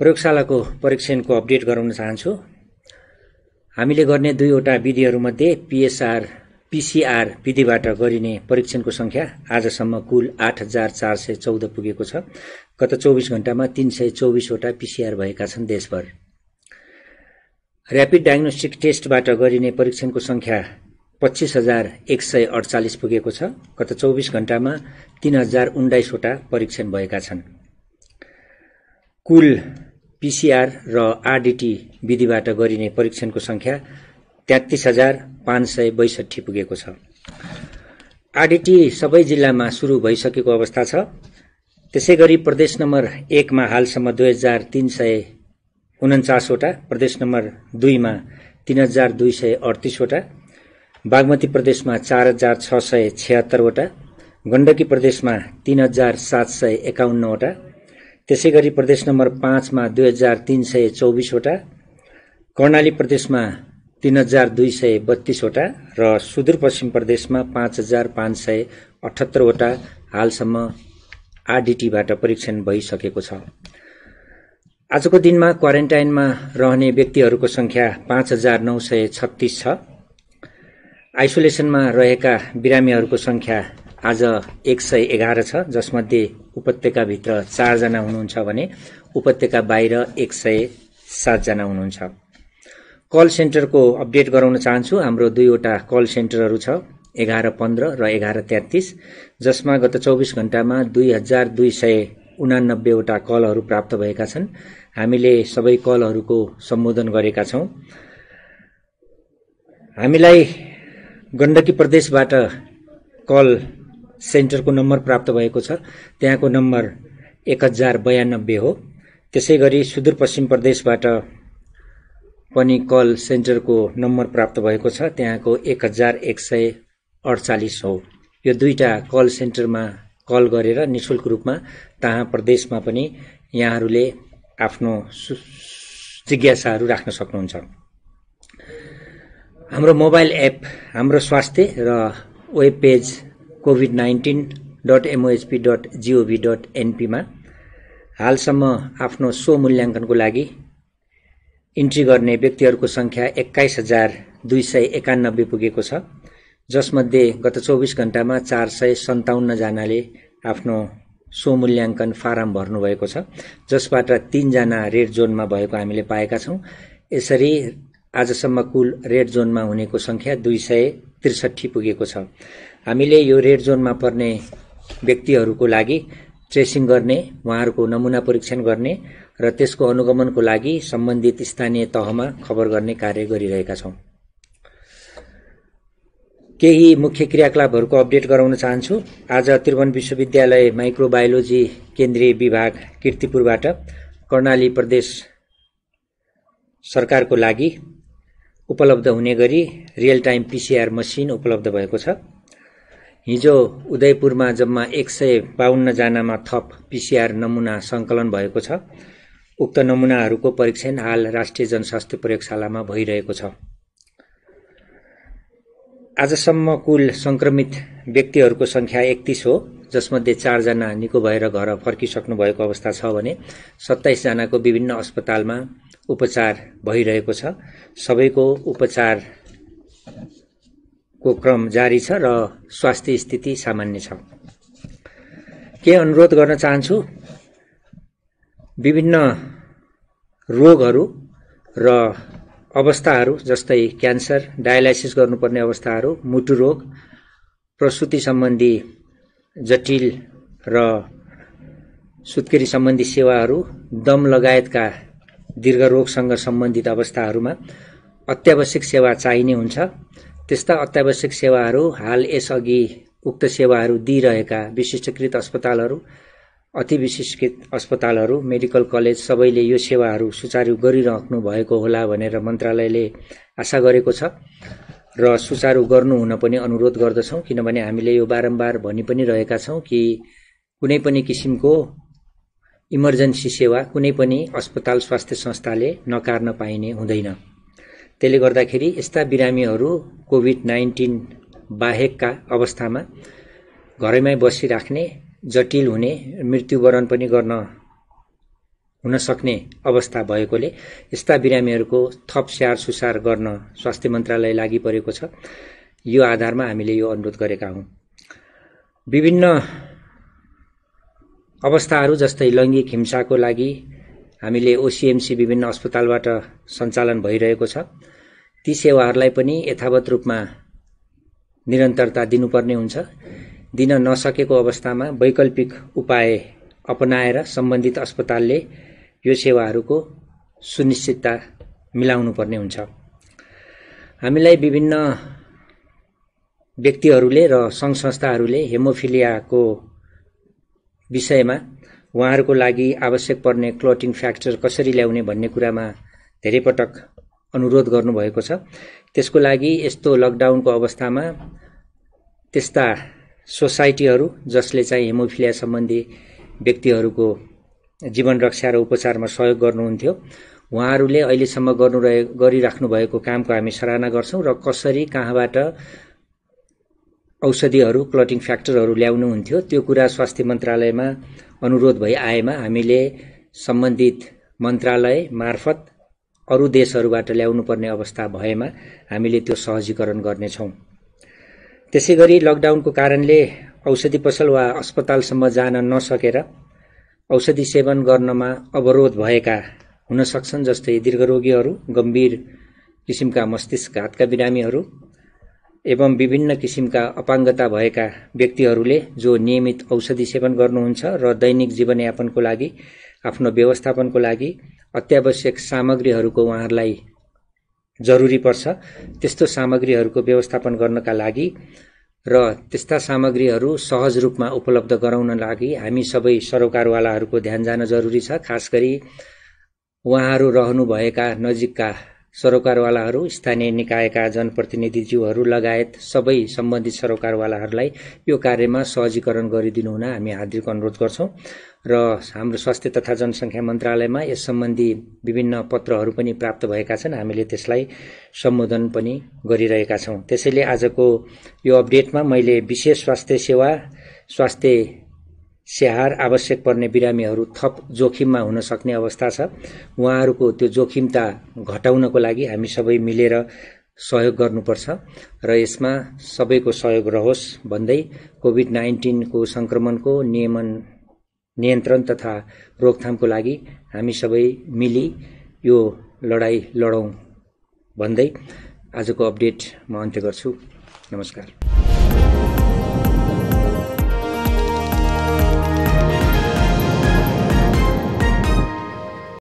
प्रयोगशालाको परीक्षणको अपडेट गराउन चाहन्छु हामीले गर्ने दुईवटा विधिहरूमध्ये पिएसआर पिसिआर विधिबाट गरिने परीक्षणको संख्या आजसम्म कुल आठ हजार चार सय चौध पुगेको छ गत चौबिस घण्टामा तिन सय चौबिसवटा पिसिआर भएका छन् देशभर ऱ्यापिड डायग्नोस्टिक टेस्टबाट गरिने परीक्षणको संख्या पच्चिस हजार एक सय अडचालिस पुगेको छ गत चौबिस घण्टामा तिन हजार उन्नाइसवटा परीक्षण भएका छन् कुल पिसिआर र आरडिटी विधिबाट गरिने परीक्षणको सङ्ख्या तेत्तिस हजार पाँच सय बैसठी पुगेको छ आरडिटी सबै जिल्लामा सुरु भइसकेको अवस्था छ त्यसै गरी प्रदेश नम्बर एकमा हालसम्म दुई हजार तिन सय उन्चासवटा प्रदेश नम्बर दुईमा तिन हजार दुई सय अडतिसवटा बागमती प्रदेशमा चार हजार छ सय छ्यात्तरवटा गण्डकी प्रदेशमा तिन हजार सात सय एकाउन्नवटा त्यसै गरी प्रदेश नम्बर पाँचमा दुई हजार तिन सय चौबिसवटा कर्णाली प्रदेशमा तिन हजार दुई सय बत्तीसवटा र सुदूरपश्चिम प्रदेशमा पाँच हजार पाँच सय अठहत्तरवटा हालसम्म आरडिटीबाट परीक्षण भइसकेको छ आजको दिनमा क्वारेन्टाइनमा रहने व्यक्तिहरूको संख्या पाँच हजार नौ सय छत्तिस छ आइसोलेसनमा रहेका बिरामीहरूको संख्या आज एक सय एघार छ जसमध्ये उपत्यकाभित्र चारजना हुनुहुन्छ भने उपत्यका बाहिर एक सय सातजना हुनुहुन्छ कल सेन्टरको अपडेट गराउन चाहन्छु हाम्रो दुईवटा कल सेन्टरहरू छ एघार पन्ध्र र एघार तेत्तिस जसमा गत चौबिस घण्टामा दुई हजार दुई सय उनानब्बेवटा कलहरू प्राप्त भएका छन् हामीले सबै कलहरूको सम्बोधन गरेका छौँ हामीलाई गण्डकी प्रदेशबाट कल सेन्टरको नम्बर प्राप्त भएको छ त्यहाँको नम्बर एक हजार बयानब्बे हो त्यसै गरी सुदूरपश्चिम प्रदेशबाट पनि कल सेन्टरको नम्बर प्राप्त भएको छ त्यहाँको एक हजार एक सय अडचालिस हो यो दुईवटा कल सेन्टरमा कल गरेर नि शुल्क रूपमा तहाँ प्रदेशमा पनि यहाँहरूले आफ्नो जिज्ञासाहरू राख्न सक्नुहुन्छ हाम्रो मोबाइल एप हाम्रो स्वास्थ्य र web page covid nineteen dot MOHP dot gov dot एनपीमा हालसम्म आफ्नो सो मूल्याङ्कनको लागि इन्ट्री गर्ने व्यक्तिहरूको सङ्ख्या एक्काइस हजार दुई सय एकानब्बे पुगेको छ जसमध्ये गत चौबिस घन्टामा चार सय सन्ताउन्नजनाले आफ्नो सो मूल्याङ्कन फारम भर्नुभएको छ जसबाट तिनजना रेड जोनमा भएको हामीले पाएका छौँ यसरी आजसम्म कुल रेड जोनमा हुनेको सङ्ख्या दुई सय त्रिसठी पुगेको छ हामीले यो रेड जोनमा पर्ने व्यक्तिहरूको लागि ट्रेसिङ गर्ने उहाँहरूको नमुना परीक्षण गर्ने र त्यसको अनुगमनको लागि सम्बन्धित स्थानीय तहमा खबर गर्ने कार्य गरिरहेका छौँ केही मुख्य क्रियाकलापहरूको अपडेट गराउन चाहन्छु आज त्रिभुवन विश्वविद्यालय माइक्रोबायोलोजी केन्द्रीय विभाग किर्तिपुरबाट कर्णाली प्रदेश सरकारको लागि उपलब्ध हुने गरी रियल टाइम पिसिआर मसिन उपलब्ध भएको छ हिजो उदयपुरमा जम्मा एक सय बाहन्नजनामा थप पिसिआर नमुना सङ्कलन भएको छ उक्त नमुनाहरूको परीक्षण हाल राष्ट्रिय जनस्वास्थ्य प्रयोगशालामा भइरहेको छ आजसम्म कुल संक्रमित व्यक्तिहरूको सङ्ख्या एकतिस हो जसमध्ये चारजना निको भएर घर फर्किसक्नु भएको अवस्था छ भने सत्ताइसजनाको विभिन्न अस्पतालमा उपचार भइरहेको छ सबैको उपचार को क्रम जारी छ र स्वास्थ्य स्थिति सामान्य छ के अनुरोध गर्न चाहन्छु विभिन्न रोगहरू र अवस्थाहरू जस्तै क्यान्सर डायलाइसिस गर्नुपर्ने अवस्थाहरू मुटु रोग प्रसुति सम्बन्धी जटिल र सुत्केरी सम्बन्धी सेवाहरू दम लगायतका दीर्घ रोगसँग सम्बन्धित अवस्थाहरूमा अत्यावश्यक सेवा चाहिने हुन्छ त्यस्ता अत्यावश्यक सेवाहरू हाल यसअघि उक्त सेवाहरू दिइरहेका विशिष्टकृत अस्पतालहरू अति विशिष्टकृत अस्पतालहरू मेडिकल कलेज सबैले यो सेवाहरू सुचारु गरिराख्नु भएको होला भनेर मन्त्रालयले आशा गरेको छ र सुचारु गर्नु हुन पनि अनुरोध गर्दछौँ किनभने हामीले यो बारम्बार भनि पनि रहेका छौँ कि कुनै पनि किसिमको इमर्जेन्सी सेवा कुनै पनि अस्पताल स्वास्थ्य संस्थाले नकार्न पाइने हुँदैन त्यसले गर्दाखेरि यस्ता बिरामीहरू कोभिड नाइन्टिन बाहेकका अवस्थामा घरैमै बसिराख्ने जटिल हुने मृत्युवरण पनि गर्न हुन सक्ने अवस्था भएकोले यस्ता बिरामीहरूको थप स्याहार सुसार गर्न स्वास्थ्य मन्त्रालय लागि परेको छ यो आधारमा हामीले यो अनुरोध गरेका हौँ विभिन्न अवस्थाहरू जस्तै लैङ्गिक हिंसाको लागि हामीले ओसिएमसी विभिन्न अस्पतालबाट सञ्चालन भइरहेको छ ती सेवाहरूलाई पनि यथावत रूपमा निरन्तरता दिनुपर्ने हुन्छ दिन नसकेको अवस्थामा वैकल्पिक उपाय अपनाएर सम्बन्धित अस्पतालले यो सेवाहरूको सुनिश्चितता मिलाउनुपर्ने हुन्छ हामीलाई विभिन्न व्यक्तिहरूले र सङ्घ संस्थाहरूले हेमोफिलियाको विषयमा उहाँहरूको लागि आवश्यक पर्ने क्लोटिङ फ्याक्टर कसरी ल्याउने भन्ने कुरामा धेरै पटक अनुरोध गर्नुभएको छ त्यसको लागि यस्तो लकडाउनको अवस्थामा त्यस्ता सोसाइटीहरू जसले चाहिँ हेमोफिलिया सम्बन्धी व्यक्तिहरूको जीवन रक्षा र उपचारमा सहयोग गर्नुहुन्थ्यो उहाँहरूले अहिलेसम्म गर्नु रहे गरिराख्नु भएको कामको हामी सराहना गर्छौँ र कसरी कहाँबाट औषधिहरू क्लटिङ फ्याक्टरहरू ल्याउनुहुन्थ्यो त्यो कुरा स्वास्थ्य मन्त्रालयमा अनुरोध भई आएमा हामीले सम्बन्धित मन्त्रालय मार्फत अरू देशहरूबाट ल्याउनु पर्ने अवस्था भएमा हामीले त्यो सहजीकरण गर्नेछौँ त्यसै गरी लकडाउनको कारणले औषधि पसल वा अस्पतालसम्म जान नसकेर औषधि सेवन गर्नमा अवरोध भएका हुन सक्छन् जस्तै दीर्घरोगीहरू गम्भीर किसिमका मस्तिष्क घातका बिरामीहरू एवं विभिन्न किसिमका अपाङ्गता भएका व्यक्तिहरूले जो नियमित औषधि सेवन गर्नुहुन्छ र दैनिक जीवनयापनको लागि आफ्नो व्यवस्थापनको लागि अत्यावश्यक सामग्रीहरूको उहाँहरूलाई जरुरी पर्छ त्यस्तो सामग्रीहरूको व्यवस्थापन गर्नका लागि र त्यस्ता सामग्रीहरू सहज रूपमा उपलब्ध गराउन लागि हामी सबै सरोकारवालाहरूको ध्यान जान जरुरी छ खास गरी उहाँहरू रहनुभएका नजिकका सरोकारवालाहरू स्थानीय निकायका जनप्रतिनिधिज्यूहरू लगायत सबै सम्बन्धित सरोकारवालाहरूलाई यो कार्यमा सहजीकरण गरिदिनुहुन हामी हार्दिक अनुरोध गर्छौँ र हाम्रो स्वास्थ्य तथा जनसङ्ख्या मन्त्रालयमा यस सम्बन्धी विभिन्न पत्रहरू पनि प्राप्त भएका छन् हामीले त्यसलाई सम्बोधन पनि गरिरहेका छौँ त्यसैले आजको यो अपडेटमा मैले विशेष स्वास्थ्य सेवा स्वास्थ्य स्याहार आवश्यक पर्ने बिरामीहरू थप जोखिममा हुन सक्ने अवस्था छ उहाँहरूको त्यो जोखिमता घटाउनको लागि हामी सबै मिलेर सहयोग गर्नुपर्छ र यसमा सबैको सहयोग रहोस् भन्दै कोभिड नाइन्टिनको सङ्क्रमणको नियमन नियन्त्रण तथा रोकथामको लागि हामी सबै मिली यो लडाइँ लडौँ भन्दै आजको अपडेट म अन्त्य गर्छु नमस्कार